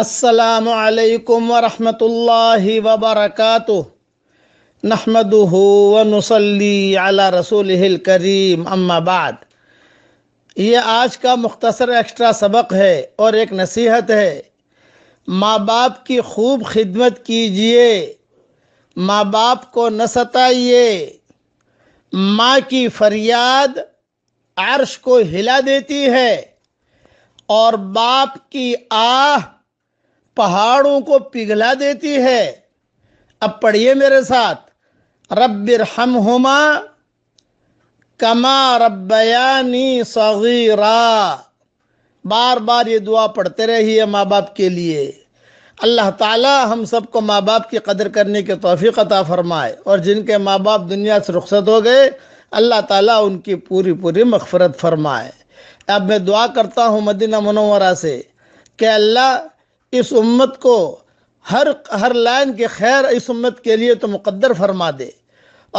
السلام علیکم ورحمۃ اللہ وبرکاتہ نحمد ون وسلی علا رسول کریم اما بعد یہ آج کا مختصر ایکسٹرا سبق ہے اور ایک نصیحت ہے ماں باپ کی خوب خدمت کیجئے ماں باپ کو نہ ستائیے ماں کی فریاد عرش کو ہلا دیتی ہے اور باپ کی آہ پہاڑوں کو پگھلا دیتی ہے اب پڑھیے میرے ساتھ رب ہم ہما کما ربیانی سغیر بار بار یہ دعا پڑھتے رہیے ماں باپ کے لیے اللہ تعالی ہم سب کو ماں باپ کی قدر کرنے کے توفیق عطا فرمائے اور جن کے ماں باپ دنیا سے رخصت ہو گئے اللہ تعالیٰ ان کی پوری پوری مغفرت فرمائے اب میں دعا کرتا ہوں مدینہ منورہ سے کہ اللہ اس امت کو ہر ہر لائن کے خیر اس امت کے لیے تو مقدر فرما دے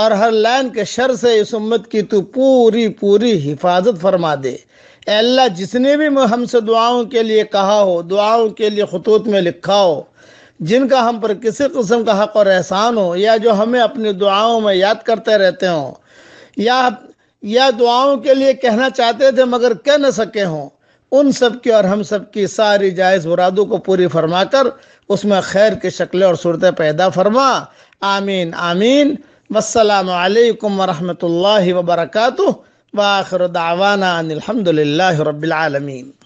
اور ہر لائن کے شر سے اس امت کی تو پوری پوری حفاظت فرما دے اے اللہ جس نے بھی ہم سے دعاؤں کے لیے کہا ہو دعاؤں کے لیے خطوط میں لکھا ہو جن کا ہم پر کسی قسم کا حق اور احسان ہو یا جو ہمیں اپنی دعاؤں میں یاد کرتے رہتے ہوں یا یا دعاؤں کے لیے کہنا چاہتے تھے مگر کہہ نہ سکے ہوں ان سب کی اور ہم سب کی ساری جائز مرادوں کو پوری فرما کر اس میں خیر کی شکلیں اور صورتیں پیدا فرما آمین آمین والسلام علیکم ورحمۃ اللہ وبرکاتہ دعوانا ان الحمد للہ رب العالمین